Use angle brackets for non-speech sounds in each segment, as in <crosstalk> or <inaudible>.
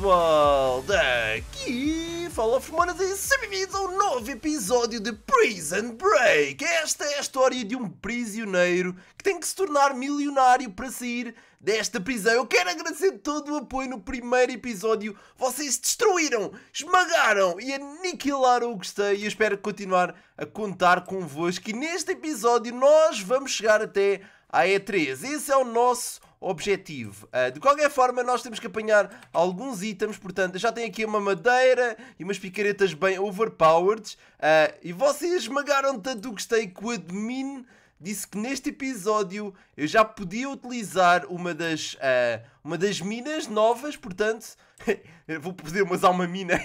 pessoal! Daqui fala Formonas e sejam bem-vindos ao novo episódio de Prison Break! Esta é a história de um prisioneiro que tem que se tornar milionário para sair desta prisão. Eu quero agradecer todo o apoio no primeiro episódio. Vocês destruíram, esmagaram e aniquilaram o gostei e eu espero continuar a contar convosco. E neste episódio nós vamos chegar até à E3. Esse é o nosso objetivo. Uh, de qualquer forma, nós temos que apanhar alguns itens, portanto, já tem aqui uma madeira e umas picaretas bem overpowered. Uh, e vocês esmagaram tanto o que gostei que o admin disse que neste episódio eu já podia utilizar uma das, uh, uma das minas novas, portanto, <laughs> vou poder usar uma mina. <laughs>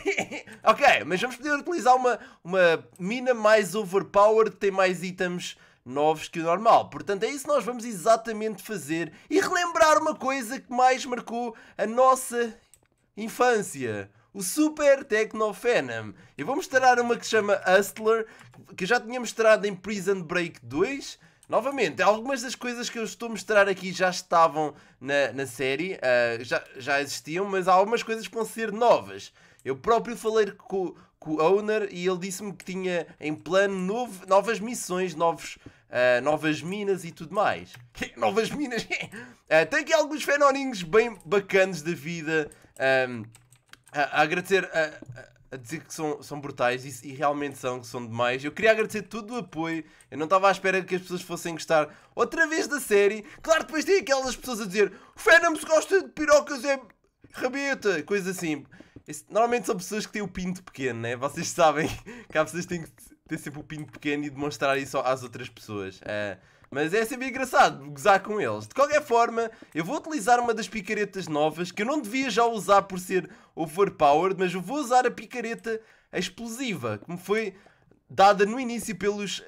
ok, mas vamos poder utilizar uma, uma mina mais overpowered, que tem mais itens novos que o normal. Portanto, é isso que nós vamos exatamente fazer e relembrar uma coisa que mais marcou a nossa infância o Super Technofenom. Eu vou mostrar uma que se chama Hustler, que já tinha mostrado em Prison Break 2. Novamente, algumas das coisas que eu estou a mostrar aqui já estavam na, na série, uh, já, já existiam, mas há algumas coisas que vão ser novas. Eu próprio falei com, com o owner e ele disse-me que tinha em plano novo, novas missões, novos uh, novas minas e tudo mais. <laughs> novas minas? uh, <laughs> tem aqui alguns fenoninhos bem bacanas da vida. Um, a, a, agradecer, a, a, dizer que são, são brutais e, e, realmente são, que são demais. Eu queria agradecer todo o apoio. Eu não estava à espera que as pessoas fossem gostar outra vez da série. Claro, depois tem aquelas pessoas a dizer: o Venom se gosta de pirocas, é rabeta, coisas assim. Normalmente são pessoas que têm o pinto pequeno, né? Vocês sabem <laughs> que há pessoas que têm que ter sempre o pinto pequeno e demonstrar isso às outras pessoas. Uh, mas é sempre engraçado gozar com eles. De qualquer forma, eu vou utilizar uma das picaretas novas que eu não devia já usar por ser overpowered, mas eu vou usar a picareta explosiva que me foi dada no início pelos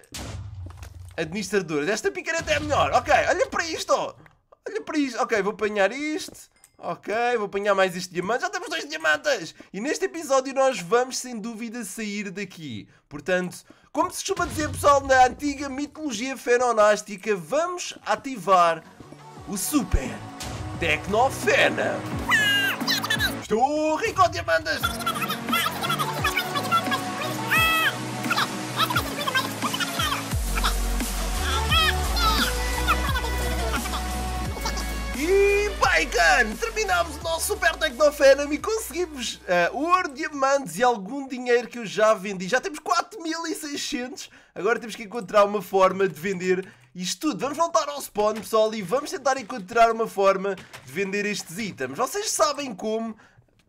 administradores. Esta picareta é a melhor. Ok, olha para isto. Olha para isto. Ok, vou apanhar isto. Ok, vou apanhar mais este diamante. Já temos dois diamantes! E neste episódio nós vamos, sem dúvida, sair daqui. Portanto, como se costuma dizer, pessoal, na antiga mitologia fenonástica, vamos ativar o Super Tecnofena. Estou rico de diamantes! E Bacon! Terminámos o nosso Super Tecnofenam e conseguimos uh, ouro, diamantes e algum dinheiro que eu já vendi. Já temos 4600. Agora temos que encontrar uma forma de vender isto tudo. Vamos voltar ao spawn, pessoal, e vamos tentar encontrar uma forma de vender estes itens. Vocês sabem como,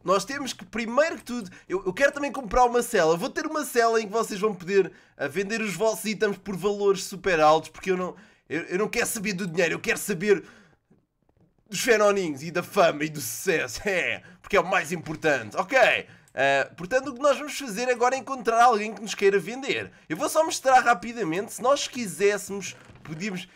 nós temos que, primeiro que tudo, eu, eu, quero também comprar uma cela. Vou ter uma cela em que vocês vão poder eh, vender os vossos itens por valores super altos, porque eu não, eu, eu não quero saber do dinheiro, eu quero saber dos fenoninhos e da fama e do sucesso, é, porque é o mais importante, ok? Uh, portanto, o que nós vamos fazer agora é encontrar alguém que nos queira vender. Eu vou só mostrar rapidamente, se nós quiséssemos, podíamos...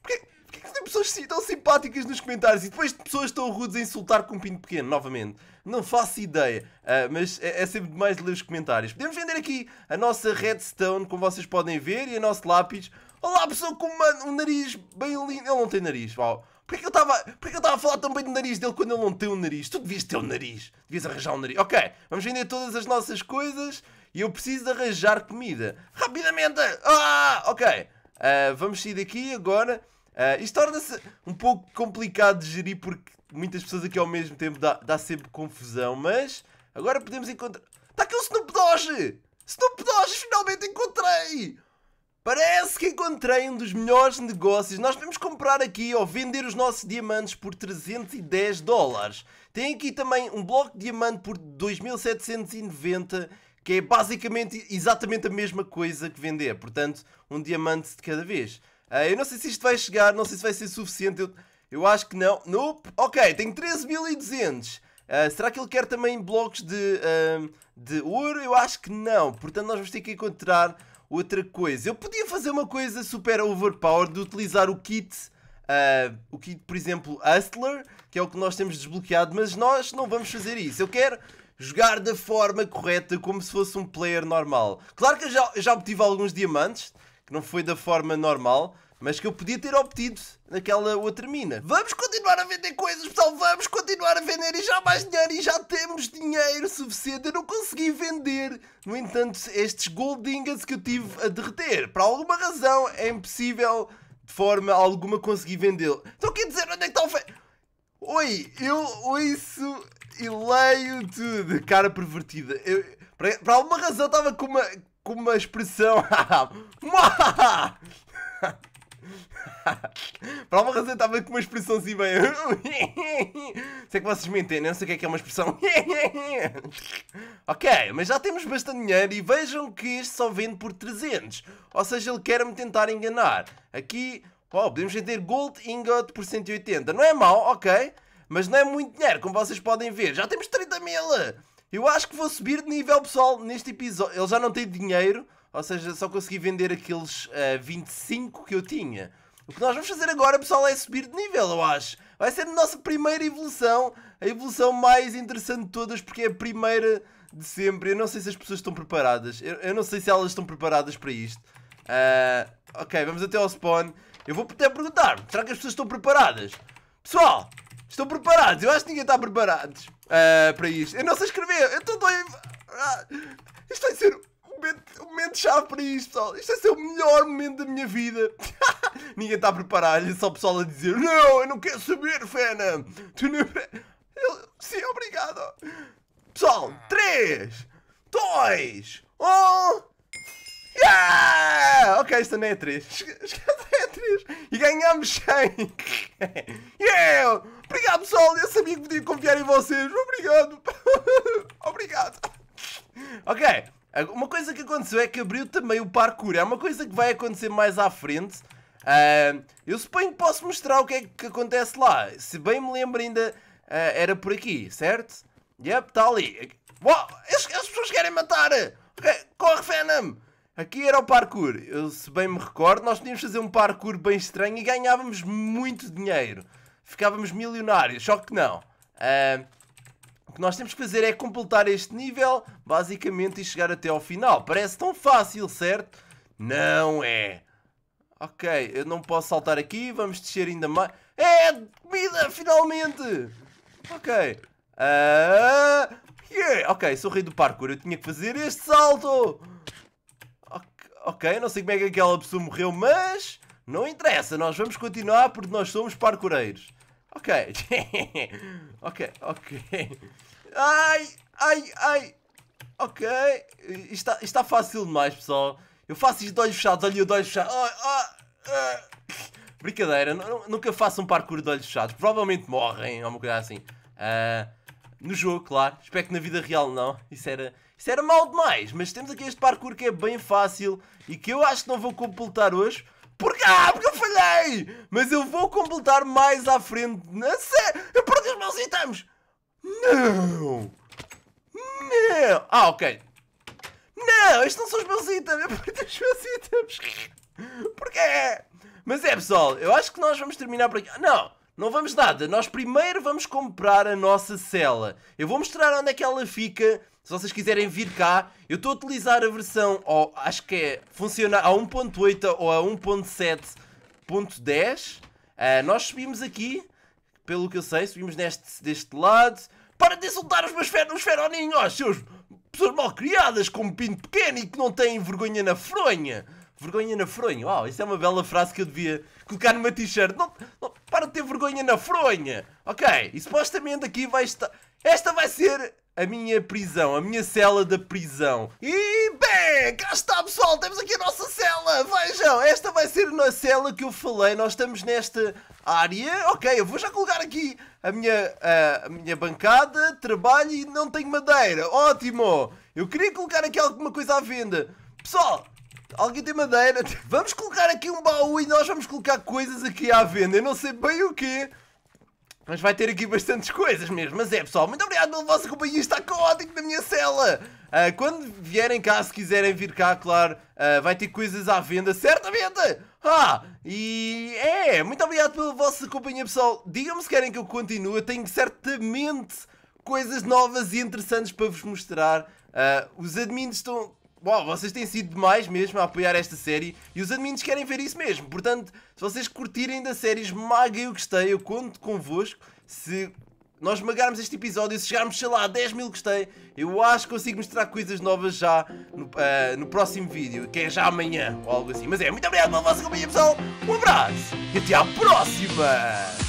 Porquê, porquê que tem pessoas tão simpáticas nos comentários e depois pessoas tão rudes a insultar com um pino pequeno, novamente? Não faço ideia, uh, mas é, é sempre demais ler os comentários. Podemos vender aqui a nossa redstone, como vocês podem ver, e a nosso lápis. Olá, pessoa com uma, um nariz bem lindo. Ele não tem nariz, uau. Porquê que eu estava, porquê que eu estava a falar tão bem do nariz dele quando ele não tem um nariz? Tu devias ter um nariz. Devias arranjar um nariz. Ok, vamos vender todas as nossas coisas e eu preciso de arranjar comida. Rapidamente! Ah, ok. Uh, vamos sair daqui agora. Uh, isto torna-se um pouco complicado de gerir porque muitas pessoas aqui ao mesmo tempo dá, dá sempre confusão, mas agora podemos encontrar... Está aqui o Snoop Dogg! Snoop Dogg, finalmente encontrei! Parece que encontrei um dos melhores negócios. Nós podemos comprar aqui ou vender os nossos diamantes por 310 dólares. Tem aqui também um bloco de diamante por 2790, que é basicamente exatamente a mesma coisa que vender. Portanto, um diamante de cada vez. Uh, eu não sei se isto vai chegar, não sei se vai ser suficiente. Eu, eu acho que não. Nope. Ok, tenho 13.200. Uh, ah, será que ele quer também blocos de, uh, de ouro? Eu acho que não. Portanto, nós vamos ter que encontrar Outra coisa, eu podia fazer uma coisa super overpowered de utilizar o kit, uh, o kit, por exemplo, Hustler, que é o que nós temos desbloqueado, mas nós não vamos fazer isso. Eu quero jogar da forma correta, como se fosse um player normal. Claro que eu já, eu já obtive alguns diamantes, que não foi da forma normal, mas que eu podia ter obtido naquela outra mina. Vamos continuar a vender coisas, pessoal, vamos continuar a vender e já há mais dinheiro e já temos dinheiro suficiente. Eu não consegui vender, no entanto, estes goldingas que eu tive a derreter. Por alguma razão é impossível, de forma alguma, conseguir vendê-lo. Então quer dizer, onde é que estão Fe... Oi, eu ouço e leio tudo. Cara pervertida. Eu, para, para alguma razão estava com uma, com uma expressão... <laughs> Por alguma razão estava com uma expressão assim bem. <laughs> sei que vocês me entendem, não sei o que é que é uma expressão. ok, mas já temos bastante dinheiro e vejam que este só vende por 300. Ou seja, ele quer-me tentar enganar. Aqui, oh, podemos vender Gold Ingot por 180. Não é mau, ok? Mas não é muito dinheiro, como vocês podem ver. Já temos 30 mil! Eu acho que vou subir de nível, pessoal, neste episódio. Ele já não tem dinheiro, ou seja, só consegui vender aqueles uh, eh, 25 que eu tinha. O que nós vamos fazer agora, pessoal, é subir de nível, eu acho. Vai ser a nossa primeira evolução, a evolução mais interessante de todas, porque é a primeira de sempre. Eu não sei se as pessoas estão preparadas. Eu, eu não sei se elas estão preparadas para isto. Uh, ok, vamos até ao spawn. Eu vou até perguntar será que as pessoas estão preparadas? Pessoal, estão preparados? Eu acho que ninguém está preparado uh, para isto. Eu não sei escrever, eu estou doido. Ah, isto vai ser momento, o momento chave para isto, pessoal. Isto vai é ser o melhor momento da minha vida. <laughs> Ninguém está a preparar, é só o pessoal a dizer: Não, eu não quero saber, Fena. Tu não... <laughs> eu... Sim, obrigado. Pessoal, 3, 2, 1. Yeah! Ok, isto não é 3. <laughs> é 3. E ganhamos 100. yeah! Obrigado, pessoal. Eu sabia que podia confiar em vocês. Obrigado. Obrigado. Ok, uma coisa que aconteceu é que abriu também o parkour. É uma coisa que vai acontecer mais à frente. Uh, eu suponho que posso mostrar o que é que acontece lá. Se bem me lembro ainda uh, era por aqui, certo? Yep, está ali. Uau, as, as pessoas querem matar! Okay, corre, Venom! Aqui era o parkour. Eu, se bem me recordo, nós tínhamos de fazer um parkour bem estranho e ganhávamos muito dinheiro. Ficávamos milionários, só que não. Uh, o que nós temos que fazer é completar este nível, basicamente, e chegar até ao final. Parece tão fácil, certo? Não é. Ok, eu não posso saltar aqui, vamos descer ainda mais. É, comida, finalmente! Ok. Uh, yeah. Ok, sou rei do parkour, eu tinha que fazer este salto! Ok, não sei como é que aquela pessoa morreu, mas... Não interessa, nós vamos continuar porque nós somos parkoureiros. Ok. <laughs> ok, ok. Ai, ai, ai. Ok. Isto está, está fácil demais, pessoal. Eu faço isto de olhos fechados, olho de olhos fechados. Oh, oh, Brincadeira, nunca faço um parkour de olhos fechados. Provavelmente morrem, ou uma coisa assim. Uh, no jogo, claro. Espero que na vida real não. Isso era, isso era mal demais. Mas temos aqui este parkour que é bem fácil e que eu acho que não vou completar hoje. Porque, ah, porque eu falhei! Mas eu vou completar mais à frente. Na sé... Eu perdi os meus itens! Não! Não! Ah, ok. Não, estes não são os meus itens. Eu é perdi os meus itens. Porquê? Mas é, pessoal, eu acho que nós vamos terminar por aqui. Não! Não vamos nada, nós primeiro vamos comprar a nossa cela. Eu vou mostrar onde é que ela fica, se vocês quiserem vir cá. Eu estou a utilizar a versão, oh, acho que é, funciona a 1.8 ou a 1.7.10. Uh, ah, nós subimos aqui, pelo que eu sei, subimos neste, deste lado. Para de insultar os meus fer os feroninhos, oh, seus pessoas mal criadas, com um pinto pequeno e que não têm vergonha na fronha. Vergonha na fronha, uau, isso é uma bela frase que eu devia colocar numa t-shirt. Não, não, para de ter vergonha na fronha. Ok, e supostamente aqui vai estar... Esta vai ser a minha prisão, a minha cela da prisão. E bem, cá está pessoal, temos aqui a nossa cela. Vejam, esta vai ser a cela que eu falei. Nós estamos nesta área. Ok, eu vou já colocar aqui a minha, a, a minha bancada, trabalho e não tenho madeira. Ótimo! Eu queria colocar aqui alguma coisa à venda. Pessoal, Alguém tem madeira? <laughs> Vamos colocar aqui um baú e nós vamos colocar coisas aqui à venda. Eu não sei bem o quê. Mas vai ter aqui bastantes coisas mesmo. Mas é, pessoal, muito obrigado pela vossa companhia. Está caótico na minha cela. Uh, quando vierem cá, se quiserem vir cá, claro, uh, vai ter coisas à venda, certamente. Ah, e é, muito obrigado pela vossa companhia, pessoal. Digam-me se querem que eu continue. Eu tenho certamente coisas novas e interessantes para vos mostrar. Uh, os admins estão Uau, vocês têm sido demais mesmo a apoiar esta série e os admins querem ver isso mesmo. Portanto, se vocês curtirem da série, esmaguem o gostei, eu conto convosco. Se nós magarmos este episódio e se chegarmos, sei lá, a 10 mil gostei, eu acho que consigo mostrar coisas novas já no, uh, no próximo vídeo, que é já amanhã ou algo assim. Mas é, muito obrigado pela vossa companhia, pessoal. Um abraço e até à próxima!